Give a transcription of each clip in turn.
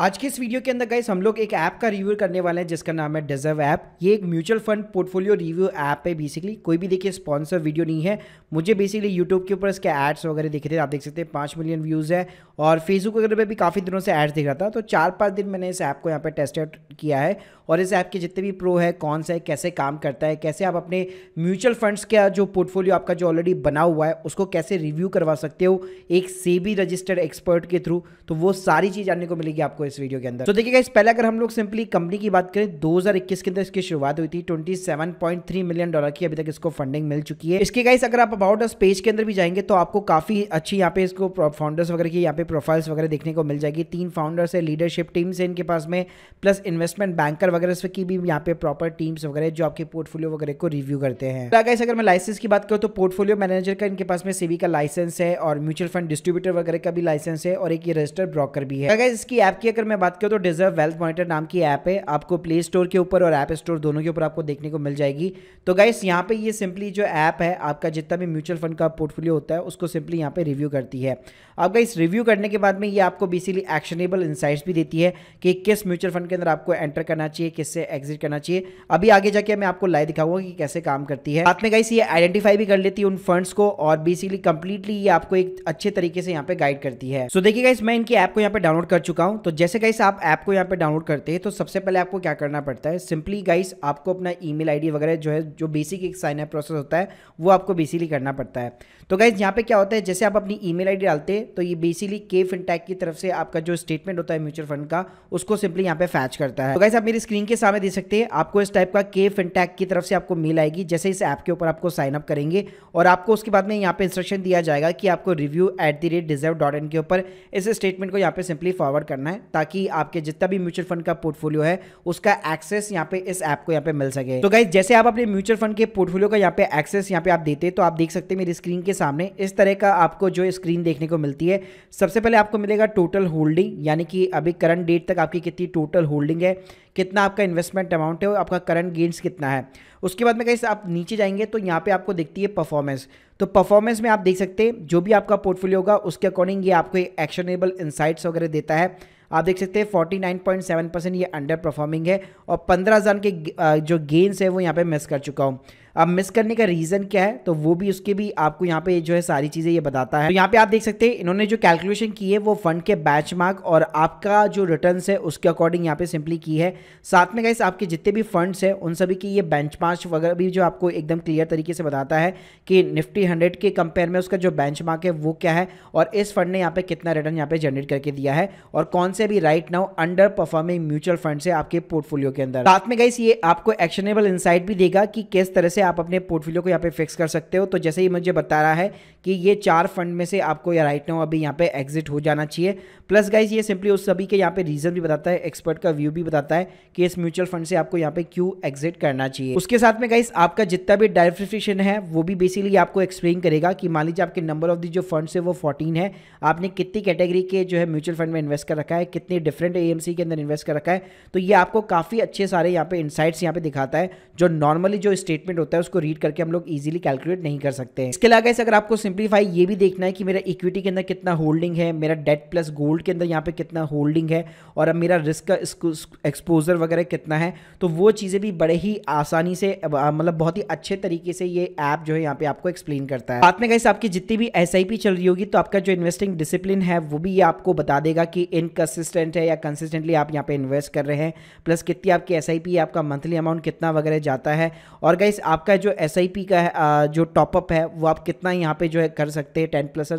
आज के इस वीडियो के अंदर गाइस हम लोग एक ऐप का रिव्यू करने वाले हैं जिसका नाम है डिजर्व ऐप ये एक mutual fund portfolio review app है बेसिकली कोई भी देखिए स्पॉन्सर वीडियो नहीं है मुझे बेसिकली यूट्यूब के ऊपर इसके एड्स वगैरह देखे थे आप देख सकते हैं पाँच मिलियन व्यूज़ है और फेसबुक वगैरह पर भी काफ़ी दिनों से एड्स दिख रहा था तो चार पाँच दिन मैंने इस ऐप को यहाँ पर टेस्ट किया है और इस ऐप के जितने भी प्रो है कौन सा है कैसे काम करता है कैसे आप अपने म्यूचुअल फंड्स का जो पोर्टफोलियो आपका जो ऑलरेडी बना हुआ है उसको कैसे रिव्यू करवा सकते हो एक सेबी रजिस्टर्ड एक्सपर्ट के थ्रू तो वो सारी चीज़ जानने को मिलेगी आपको इस वीडियो के अंदर तो देखिएगा इस पहले अगर हम लोग सिंपली कंपनी की बात करें दो के अंदर इसकी शुरुआत हुई थी ट्वेंटी मिलियन डॉलर की अभी तक इसको फंडिंग मिल चुकी है इसके गाइस अगर आप अबाउट अस पेज के अंदर भी जाएंगे तो आपको काफ़ी अच्छी यहाँ पे इसको फाउंडर्स वगैरह की यहाँ पे प्रोफाइल्स वगैरह देखने को मिल जाएगी तीन फाउंडर्स है लीडरशिप टीम्स है इनके पास में प्लस इन्वेस्टमेंट बैंकर वगैरह की भी यहाँ पे प्रॉपर टीम्स वगैरह जो आपके पोर्टफोलियो वगैरह को रिव्यू करते हैं अगर तो अगर मैं लाइसेंस की बात करूँ तो पोर्टफोलियो मैनेजर का इनके पास में सेबी का लाइसेंस है और म्यूचुअल फंड डिस्ट्रीब्यूटर वगैरह का भी लाइसेंस है और एक ये रजिस्टर ब्रोकर भी है अगर तो इसकी ऐप की अगर मैं बात करूँ तो डिजर्व वेल्थ मॉनिटर नाम की ऐप है आपको प्ले स्टोर के ऊपर और ऐप स्टोर दोनों के ऊपर आपको देखने को मिल जाएगी तो गाइस यहाँ पे ये सिंपली जो ऐप है आपका जितना भी म्यूचुअल फंड का पोर्टफोलियो होता है उसको सिंपली यहाँ पे रिव्यू करती है अब गाइस रिव्यू करने के बाद में ये आपको बेसिकली एक्शनेबल इंसाइट्स भी देती है कि किस म्यूचुअल फंड के अंदर आपको एंटर करना चाहिए चाहिए किससे एग्जिट करना चाहिए अभी आगे जाके मैं आपको लाइव दिखाऊंगा कि कैसे काम करती है साथ में गाइस ये आइडेंटिफाई भी कर लेती है उन फंड्स को और बेसिकली कंप्लीटली ये आपको एक अच्छे तरीके से यहाँ पे गाइड करती है सो देखिए गाइस मैं इनकी ऐप को यहाँ पे डाउनलोड कर चुका हूँ तो जैसे गाइस आप ऐप को यहाँ पे डाउनलोड करते हैं तो सबसे पहले आपको क्या करना पड़ता है सिंपली गाइस आपको अपना ई मेल वगैरह जो है जो बेसिक एक साइन अप प्रोसेस होता है वो आपको बेसिकली करना पड़ता है तो गाइज यहाँ पे क्या होता है जैसे आप अपनी ई मेल डालते हैं तो ये बेसिकली के फिनटैक की तरफ से आपका जो स्टेटमेंट होता है म्यूचुअल फंड का उसको सिंपली यहाँ पे फैच करता है तो गाइस आप मेरी स्क्रीन स्क्रीन के सामने दे सकते हैं आपको इस टाइप का के फिनटैक की तरफ से आपको मेल आएगी जैसे इस ऐप के ऊपर आपको साइन अप करेंगे और आपको उसके बाद में यहाँ पे इंस्ट्रक्शन दिया जाएगा कि आपको review at the rate deserve dot in के ऊपर इस स्टेटमेंट को यहाँ पे सिंपली फॉरवर्ड करना है ताकि आपके जितना भी म्यूचुअल फंड का पोर्टफोलियो है उसका एक्सेस यहाँ पे इस ऐप को यहाँ पे मिल सके तो गाइज जैसे आप अपने म्यूचुअल फंड के पोर्टफोलियो का यहाँ पे एक्सेस यहाँ पे आप देते तो आप देख सकते मेरी स्क्रीन के सामने इस तरह का आपको जो स्क्रीन देखने को मिलती है सबसे पहले आपको मिलेगा टोटल होल्डिंग यानी कि अभी करंट डेट तक आपकी कितनी टोटल होल्डिंग है कितना आपका इन्वेस्टमेंट अमाउंट है और आपका करंट गेंस कितना है उसके बाद में कहीं आप नीचे जाएंगे तो यहाँ पे आपको दिखती है परफॉर्मेंस तो परफॉर्मेंस में आप देख सकते हैं जो भी आपका पोर्टफोलियो होगा उसके अकॉर्डिंग ये आपको एक्शनेबल इंसाइट्स वगैरह देता है आप देख सकते हैं 49.7 परसेंट ये अंडर परफॉर्मिंग है और पंद्रह हज़ार के जो गेंस है वो यहाँ पे मिस कर चुका हूँ अब मिस करने का रीज़न क्या है तो वो भी उसके भी आपको यहाँ पे जो है सारी चीज़ें ये बताता है तो यहाँ पे आप देख सकते हैं इन्होंने जो कैलकुलेशन की है वो फंड के बैच मार्क और आपका जो रिटर्न है उसके अकॉर्डिंग यहाँ पे सिंपली की है साथ में गाइस आपके जितने भी फंड्स हैं उन सभी की ये बेंच वगैरह भी जो आपको एकदम क्लियर तरीके से बताता है कि निफ्टी हंड्रेड के कंपेयर में उसका जो बेंच है वो क्या है और इस फंड ने यहाँ पे कितना रिटर्न यहाँ पे जनरेट करके दिया है और कौन से भी right now under performing mutual fund से आपके पोर्टफोलियो के अंदर साथ में गाइस ये आपको एक्शनेबल इंसाइट भी देगा कि किस तरह से आप अपने पोर्टफोलियो को यहाँ पे फिक्स कर सकते हो तो जैसे ही मुझे बता रहा है कि ये चार फंड में से आपको या राइट नाउ अभी यहाँ पे एग्जिट हो जाना चाहिए प्लस गाइज ये सिंपली उस सभी के यहाँ पे रीज़न भी बताता है एक्सपर्ट का व्यू भी बताता है कि इस म्यूचुअल फंड से आपको यहाँ पे क्यों एग्जिट करना चाहिए उसके साथ में गाइज आपका जितना भी डाइवर्सिफिकेशन है वो भी बेसिकली आपको एक्सप्लेन करेगा कि मान लीजिए आपके नंबर ऑफ दी जो फंड है वो फोर्टीन है आपने कितनी कैटेगरी के जो है म्यूचुअल फंड में इन्वेस्ट कर रखा है कितने डिफरेंट ए के अंदर इन्वेस्ट कर रखा है तो ये आपको काफ़ी अच्छे सारे यहाँ पे इनसाइट्स यहाँ पे दिखाता है जो नॉर्मली जो स्टेटमेंट होता है होता है उसको रीड करके हम लोग इजिली कैलकुलेट नहीं कर सकते हैं इसके अलावा अगर आपको सिंप्लीफाई ये भी देखना है कि मेरा इक्विटी के अंदर कितना होल्डिंग है मेरा डेट प्लस गोल्ड के अंदर यहाँ पे कितना होल्डिंग है और अब मेरा रिस्क का एक्सपोजर वगैरह कितना है तो वो चीज़ें भी बड़े ही आसानी से मतलब बहुत ही अच्छे तरीके से ये ऐप जो है यहाँ पे आपको एक्सप्लेन करता है साथ में गाइस आपकी जितनी भी एस चल रही होगी तो आपका जो इन्वेस्टिंग डिसिप्लिन है वो भी ये आपको बता देगा कि इनकसिस्टेंट है या कंसिस्टेंटली आप यहाँ पे इन्वेस्ट कर रहे हैं प्लस कितनी आपकी एस आपका मंथली अमाउंट कितना वगैरह जाता है और गाइस आप आपका जो एस का है जो टॉपअप है वो आप कितना यहाँ पे जो है कर सकते हैं टेन प्लस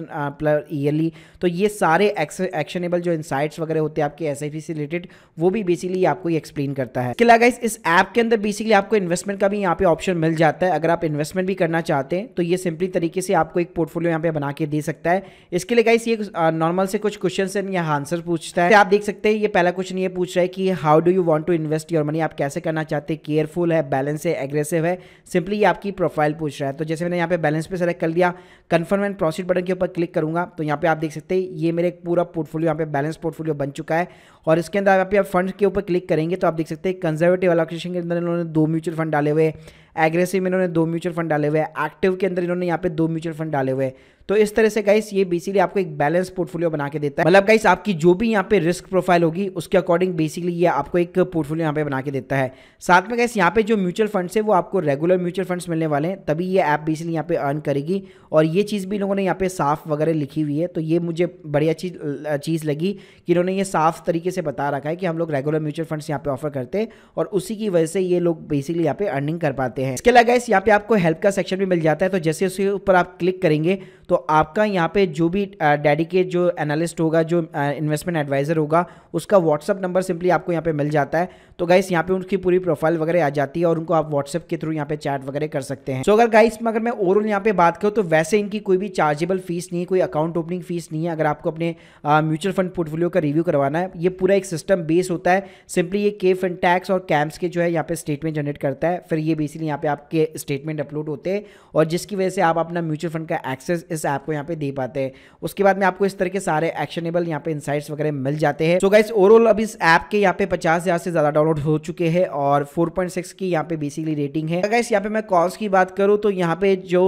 ईयरली तो ये सारे एक्शनेबल जो इंसाइट्स वगैरह होते हैं आपके एस से रिलेटेड वो भी बेसिकली आपको ये एक्सप्लेन करता है किला गाइस इस ऐप के अंदर बेसिकली आपको इन्वेस्टमेंट का भी यहाँ पे ऑप्शन मिल जाता है अगर आप इन्वेस्टमेंट भी करना चाहते हैं तो ये सिंपली तरीके से आपको एक पोर्टफोलियो यहाँ पे बना के दे सकता है इसके लिए गाइस ये नॉर्मल से कुछ क्वेश्चन या आंसर पूछता है आप देख सकते हैं ये पहला क्वेश्चन ये पूछ रहा है कि how do you want to invest your money आप कैसे करना चाहते हैं केयरफुल है बैलेंस है एग्रेसिव है सिंपली ये आपकी प्रोफाइल पूछ रहा है तो जैसे मैंने यहाँ पे बैलेंस पे सेलेक्ट कर लिया कन्फर्म एंड प्रोसीड बटन के ऊपर क्लिक करूँगा तो यहाँ पे आप देख सकते हैं ये मेरे एक पूरा पोर्टफोलियो यहाँ पे बैलेंस पोर्टफोलियो बन चुका है और इसके अंदर आप फंड के ऊपर क्लिक करेंगे तो आप देख सकते हैं कंजर्वेटिव एलोकेशन के अंदर इन्होंने दो म्यूचुअल फंड डाले हुए हैं एग्रेसिव में इन्होंने दो म्यूचुअल फंड डाले हुए हैं एक्टिव के अंदर इन्होंने यहाँ पे दो म्यूचुअल फंड डाले हुए हैं तो इस तरह से गाइस ये बेसिकली आपको एक बैलेंस पोर्टफोलियो बना के देता है मतलब गाइस आपकी जो भी यहाँ पे रिस्क प्रोफाइल होगी उसके अकॉर्डिंग बेसिकली ये आपको एक पोर्टफोलियो यहाँ पे बना के देता है साथ में गाइस यहाँ पे जो म्यूचुअल फंड्स है वो आपको रेगुलर म्यूचुअल फंड्स मिलने वाले हैं तभी ये ऐप बेसिकली यहाँ पे अर्न करेगी और ये चीज़ भी लोगों ने यहाँ पे साफ वगैरह लिखी हुई है तो ये मुझे बढ़िया चीज चीज़ लगी कि इन्होंने ये साफ तरीके से बता रखा है कि हम लोग रेगुलर म्यूचुअल फंड्स यहाँ पे ऑफर करते हैं और उसी की वजह से ये लोग बेसिकली यहाँ पे अर्निंग कर पाते हैं हैं इसके अलावा इस यहाँ पे आपको हेल्प का सेक्शन भी मिल जाता है तो जैसे उसके ऊपर आप क्लिक करेंगे तो आपका यहाँ पे जो भी डेडिकेट जो एनालिस्ट होगा जो इन्वेस्टमेंट एडवाइज़र होगा उसका व्हाट्सअप नंबर सिंपली आपको यहाँ पे मिल जाता है तो गाइस यहाँ पे उनकी पूरी प्रोफाइल वगैरह आ जाती है और उनको आप व्हाट्सअप के थ्रू यहाँ पे चैट वगैरह कर सकते हैं सो अगर गाइस अगर मैं ओवरऑल यहाँ पे बात करूँ तो वैसे इनकी कोई भी चार्जेबल फीस नहीं है कोई अकाउंट ओपनिंग फीस नहीं है अगर आपको अपने म्यूचुअल फंड पोर्टफोलियो का रिव्यू करवाना है ये पूरा एक सिस्टम बेस होता है सिंपली ये के फंड टैक्स और कैम्प्स के जो है यहाँ पे स्टेटमेंट जनरेट करता है फिर ये बेसिकली यहाँ पे आपके स्टेटमेंट अपलोड होते हैं और जिसकी वजह से आप अपना म्यूचुअल फंड का एक्सेस इस आपको यहाँ पे दे पाते हैं उसके बाद में आपको इस तरह के सारे एक्शनेबल यहाँ पे इंसाइट्स वगैरह मिल जाते हैं सो गाइस ओवरऑल अब इस ऐप के यहाँ पे पचास हजार से ज्यादा डाउनलोड हो चुके हैं और 4.6 की यहाँ पे बेसिकली रेटिंग है गाइस यहाँ पे मैं कॉल्स की बात करूँ तो यहाँ पे जो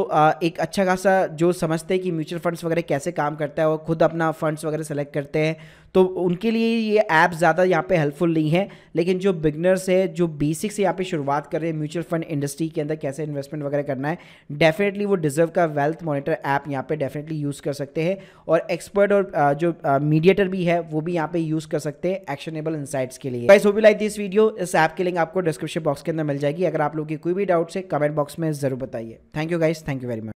एक अच्छा खासा जो समझते हैं कि म्यूचुअल फंड्स वगैरह कैसे काम करता है वो खुद अपना फंड्स वगैरह सेलेक्ट करते हैं तो उनके लिए ये ऐप ज़्यादा यहाँ पे हेल्पफुल नहीं है लेकिन जो बिगनर्स है जो बेसिक से यहाँ पे शुरुआत कर रहे हैं म्यूचुअल फंड इंडस्ट्री के अंदर कैसे इन्वेस्टमेंट वगैरह करना है डेफिनेटली वो डिजर्व का वेल्थ मॉनिटर ऐप यहाँ पे डेफिनेटली यूज़ कर सकते हैं और एक्सपर्ट और जो मीडिएटर भी है वो भी यहाँ पे यूज़ कर सकते हैं एक्शनेबल इंसाइट्स के लिए गाइस होप भी लाइक दिस वीडियो इस ऐप की लिंक आपको डिस्क्रिप्शन बॉक्स के अंदर मिल जाएगी अगर आप लोग की कोई भी डाउट्स है कमेंट बॉक्स में ज़रूर बताइए thank you guys thank you very much